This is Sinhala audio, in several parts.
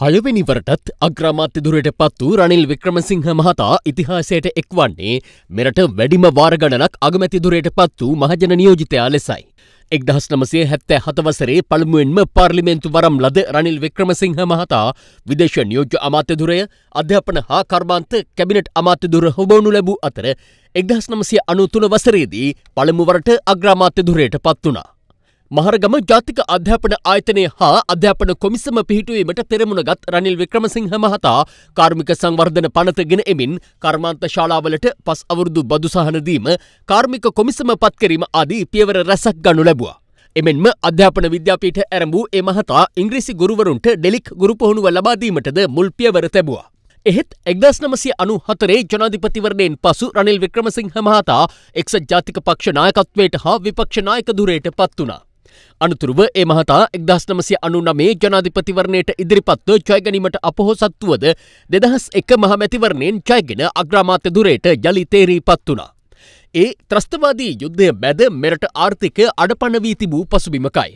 හයවැනිවරටත් අග්‍රාමාත්‍යදුරයට පත් වූ රනිල් වික්‍රමසිංහ මහතා ඉතිහාසයට එක් වන්නේ මෙරට වැඩිම වාරගණනක් අගමැතිදුරයට පත් වූ මහජන නියෝජිතයා ලෙසයි. එක්දහස් නමසේ හැත්තෑ හතවසරේ පළමුුවෙන්ම පාර්ලිමේන්තු වරම් ලද රනිල් වික්‍රමසිංහ මහතා විදේශ නියෝජ්‍ය අමාත්‍යදුරය අධ්‍යාපන හා කර්මාන්ත කැබිනට් අමාත්‍යදුර හොබවනු ලැබූ අතර එක්දහස් නමසය අනුතුන වසරේදී පළමුවරට අග්‍රාමාත්‍යදුරයට පත් වනා. මහරගම ජාතික අධ්‍යාපන ආයතනය හා අධ්‍යාපන කොමිසම පිහිටුවීමට පෙරමුණගත් රනිල් වික්‍රමසිංහ මහතා කාර්මික සංවර්ධන පනතගෙන එමින් කර්මාන්ත ශාලාවලට පස් අවුරුදු බදු සහනදීම කාර්මික කොමිසම පත්කිරීම ආදී පියවර රැසක් ගනු ලැබවා. එමෙන්ම අධ්‍යාපන විද්‍යාපීට ඇරඹූ ඒ මහතා ඉංග්‍රීසි ගුරුවරුන්ට ඩෙලික් ගුරුපොහුණුව ලබාදීමටද මුල් පියවර තැබවා. එහෙත් එක්දස් නමසය අනු හතරේ ජනාධිපතිවරණයෙන් පසු රනිල් වික්‍රමසිංහ මහතා එක්සත් ජාතික පක්ෂනායකත්වයට හා විපක්ෂනායක දුරයට පත් වනා. අනතුරුව ඒ මහතා එක්දස් නමසය අනුනමේ ජනාධිපතිවරණයට ඉදිරිපත්ව ජයගැනීමට අපොහොසත්තුවද දෙදහස් එක මහමැතිවරණයෙන් ජයගෙන අග්‍රාමාත්‍ය දුරයට යළි තේරී පත් වුණා. ඒ ත්‍රස්තවාදී යුද්ධය මැද මෙරට ආර්ථික අඩපනවී තිබූ පසුබිමකයි.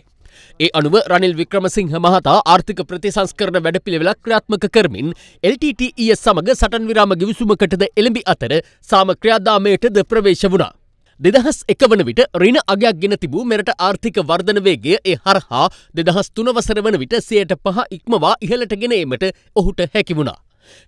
ඒ අනුව රනිල් වික්‍රමසිංහ මහතා ආර්ථික ප්‍රතිසංස්කරන වැඩපිළිවෙලක් ක්‍රියාත්මක කරමින් LTTE සමඟ සටන් විරාම ගිවිසුමකටද එළඹි අතර සාම ක්‍රියාදාමයටද ප්‍රවේශ වුණා. දෙදහස් එක වන විට රින අගයක් ගෙන තිබූ මෙරට ආර්ථික වර්ධනවේගේ ඒ හරහා දෙදහස් තුනවසර වන විට සයට පහ ඉක්මවා ඉහලට ගෙනීමට ඔහුට හැකිවුණා.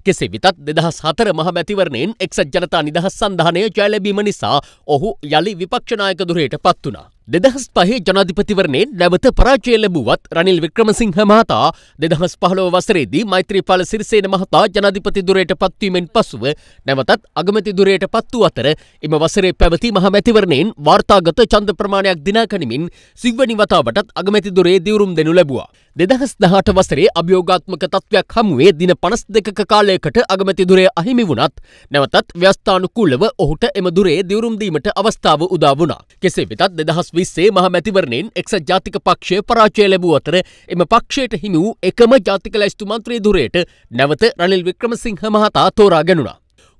කෙසේ විතත් දෙදහස් හතර මහ මැතිවරණයෙන් එක්සත් ජනතා නිදහස් සන්ධානය ජයලැබීම නිසා ඔහු යළි විපක්ෂනායක දුරයට පත් වනා. දෙදහස් පහේ ජනාධිපතිවරණයෙන් නැවත පරාජය ලැබුවත් රනිල් වික්‍රමසිංහ මහතා දෙදහස් පහළොව වසරේදී මෛත්‍රීපාල සිරිසේන මහතා ජනාධිපති දුරයට පත්වීමෙන් පසුව නැවතත් අගමැති දුරයට පත් වූ අතර එම වසරේ පැවති මහ මැතිවරණයෙන් වාර්තාගත ඡන්ද ප්‍රමාණයක් දිනා ගනිමින් සිව්වනි වතාවටත් අගමැති දුරේ දිවුරුම් දෙනු ලැබුවා. දෙදහස් දහට වසරේ අභියෝගාත්මක තත්ත්වයක් හමුවේ දින පනස් දෙකක කාලයකට අගමැතිදුරේ අහිමි වුණත් නැවතත් ව්‍යස්ථානුකූලව ඔහුට එම දුරේ දිවරුම්දීමට අවස්ථාව උදා වුණා. කෙසේ වෙතත් දෙදහස් විස්සේ මහමැතිවරණයෙන් එක්සත් ජාතික පක්ෂය පරාජය ලැබූ අතර එම පක්ෂයට හිමි වූ එකම ජාතික ලැස්තු මන්ත්‍රී දුරයට නැවත රනිල් වික්‍රමසිංහ මහතා තෝරා ගැනුණා.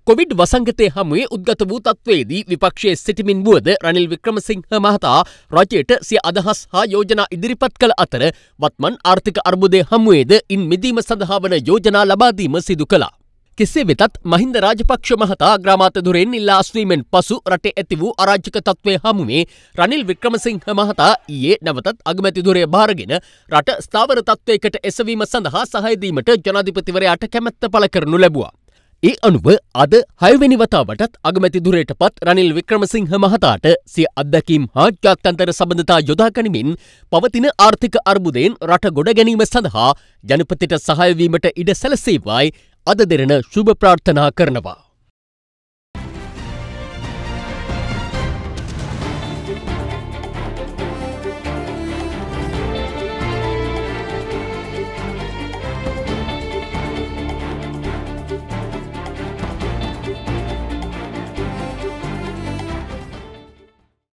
කොවිඩ් වසංගතය හමුවේ උද්ගත වූ තත්වේදී විපක්ෂයේ සිටිමින් වුවද රනිල් වික්‍රමසිංහ මහතා රජයට සිය අදහස් හා යෝජනා ඉදිරිපත් කළ අතර වත්මන් ආර්ථික අර්බුදය හමුවේද ඉන් මිදීම සඳහා වන යෝජනා ලබාදීම සිදු කළා. කෙසේ වෙතත් මහින්ද රාජපක්ෂ මහතා ග්‍රාමාතදුරෙන් ඉල්ලාස්වීමෙන් පසු රටේ ඇති වූ අරාජ්‍යක තත්වය හමුවේ රනිල් වික්‍රමසිංහ මහතා ඊයේ නැවතත් අගමැතිදුරය භාරගෙන රට ස්ථාවර තත්වයකට එසවීම සඳහා සහයදීමට ජනාධිපතිවරයාට කැමැත්ත පළ කරනු ලැබවා. ඒ අනුව අද හයවෙනි වතාවටත් අගමැති දුරයට පත් රනිල් වික්‍රමසිංහ මහතාට සිය අත්දැකීම් හා ජාත්‍යන්තර සබඳතා යොදා ගනිමින් පවතින ආර්ථික අර්බුදයෙන් රට ගොඩ ගැනීම සඳහා ජනපතිට සහයවීමට ඉඩ සැලසේවායි අද දෙරෙන ශුභ ප්‍රාර්ථනා කරනවා.